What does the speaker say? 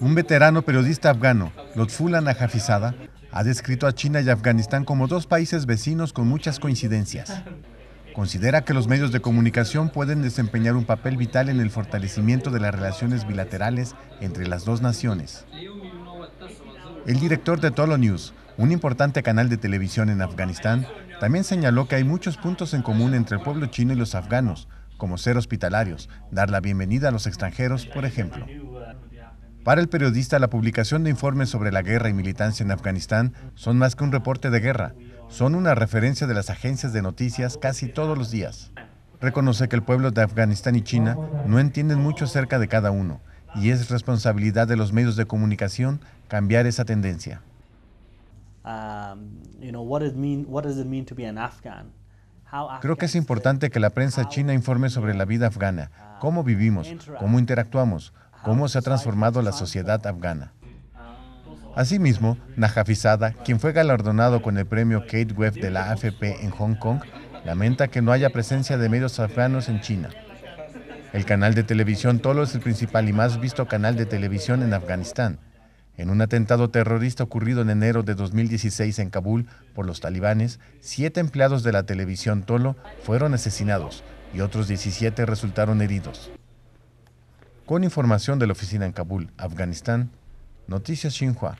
Un veterano periodista afgano, Lotfullah Najafizada, ha descrito a China y Afganistán como dos países vecinos con muchas coincidencias. Considera que los medios de comunicación pueden desempeñar un papel vital en el fortalecimiento de las relaciones bilaterales entre las dos naciones. El director de Tolo News, un importante canal de televisión en Afganistán, también señaló que hay muchos puntos en común entre el pueblo chino y los afganos, como ser hospitalarios, dar la bienvenida a los extranjeros, por ejemplo. Para el periodista, la publicación de informes sobre la guerra y militancia en Afganistán son más que un reporte de guerra, son una referencia de las agencias de noticias casi todos los días. Reconoce que el pueblo de Afganistán y China no entienden mucho acerca de cada uno y es responsabilidad de los medios de comunicación cambiar esa tendencia. Um, you know, what, Creo que es importante que la prensa china informe sobre la vida afgana, uh, cómo vivimos, cómo interactuamos, cómo se ha transformado la sociedad afgana. Uh, Asimismo, Najafizada, quien fue galardonado con el premio Kate Webb de la AFP en Hong Kong, lamenta que no haya presencia de medios afganos en China. El canal de televisión Tolo es el principal y más visto canal de televisión en Afganistán. En un atentado terrorista ocurrido en enero de 2016 en Kabul por los talibanes, siete empleados de la televisión Tolo fueron asesinados y otros 17 resultaron heridos. Con información de la oficina en Kabul, Afganistán, Noticias Xinhua.